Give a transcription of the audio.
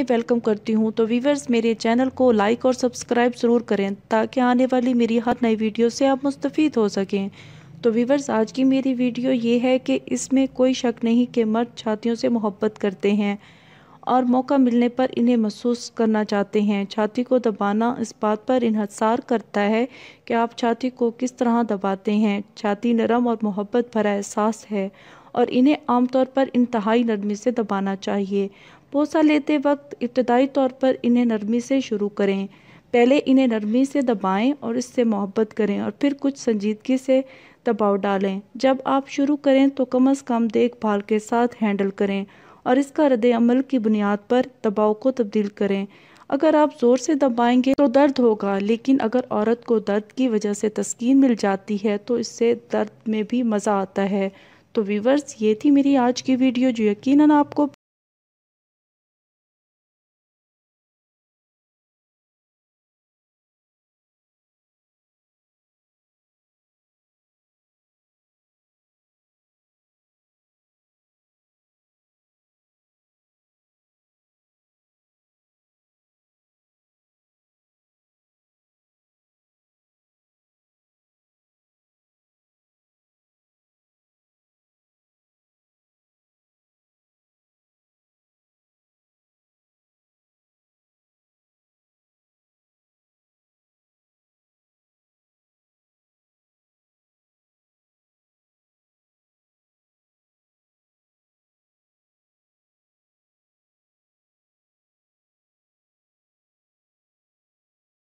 welcome करती हूं तो वीवर्स मेरे चैनल को लाइक और सब्सक्राइब ज़रूर करें ताकि आने वाली मेरी हर नई वीडियो से आप मुस्तफ़ हो सकें तो वीवर्स आज की मेरी वीडियो ये है कि इसमें कोई शक नहीं कि मर्द छातियों से मोहब्बत करते हैं और मौका मिलने पर इन्हें महसूस करना चाहते हैं छाती को दबाना इस बात पर इहसार करता है कि आप छाती को किस तरह दबाते हैं छाती नरम और मोहब्बत भरा एहसास है और इन्हें आमतौर पर इंतहाई नरमी से दबाना चाहिए पोसा लेते वक्त इब्तदाई तौर पर इन्हें नरमी से शुरू करें पहले इन्हें नरमी से दबाएं और इससे मोहब्बत करें और फिर कुछ संजीदगी से दबाव डालें जब आप शुरू करें तो कम अज़ कम देखभाल के साथ हैंडल करें और इसका रद्द अमल की बुनियाद पर दबाव को तब्दील करें अगर आप ज़ोर से दबाएंगे तो दर्द होगा लेकिन अगर औरत को दर्द की वजह से तस्कीन मिल जाती है तो इससे दर्द में भी मज़ा आता है तो व्यूवर्स ये थी मेरी आज की वीडियो जो यकीनन आपको